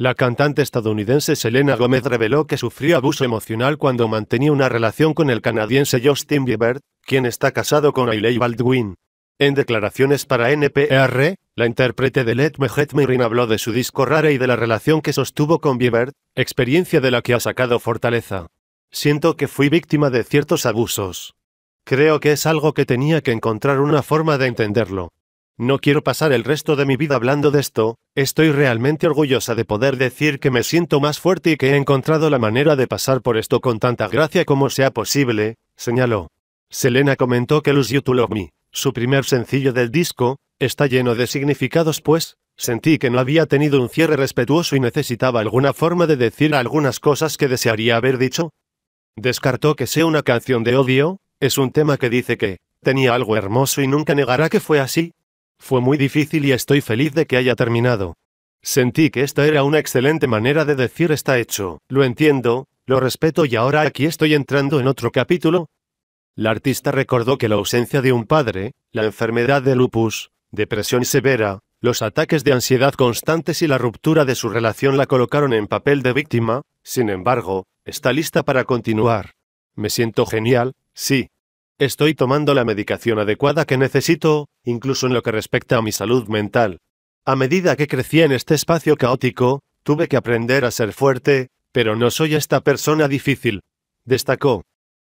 La cantante estadounidense Selena Gomez reveló que sufrió abuso emocional cuando mantenía una relación con el canadiense Justin Bieber, quien está casado con Ailey Baldwin. En declaraciones para NPR, la intérprete de Let Me Hit Rin habló de su disco rara y de la relación que sostuvo con Bieber, experiencia de la que ha sacado fortaleza. Siento que fui víctima de ciertos abusos. Creo que es algo que tenía que encontrar una forma de entenderlo. No quiero pasar el resto de mi vida hablando de esto, estoy realmente orgullosa de poder decir que me siento más fuerte y que he encontrado la manera de pasar por esto con tanta gracia como sea posible, señaló. Selena comentó que Lose You to Love Me, su primer sencillo del disco, está lleno de significados pues, sentí que no había tenido un cierre respetuoso y necesitaba alguna forma de decir algunas cosas que desearía haber dicho. Descartó que sea una canción de odio, es un tema que dice que, tenía algo hermoso y nunca negará que fue así, fue muy difícil y estoy feliz de que haya terminado. Sentí que esta era una excelente manera de decir está hecho, lo entiendo, lo respeto y ahora aquí estoy entrando en otro capítulo. La artista recordó que la ausencia de un padre, la enfermedad de lupus, depresión severa, los ataques de ansiedad constantes y la ruptura de su relación la colocaron en papel de víctima, sin embargo, está lista para continuar. Me siento genial, sí, Estoy tomando la medicación adecuada que necesito, incluso en lo que respecta a mi salud mental. A medida que crecí en este espacio caótico, tuve que aprender a ser fuerte, pero no soy esta persona difícil. Destacó.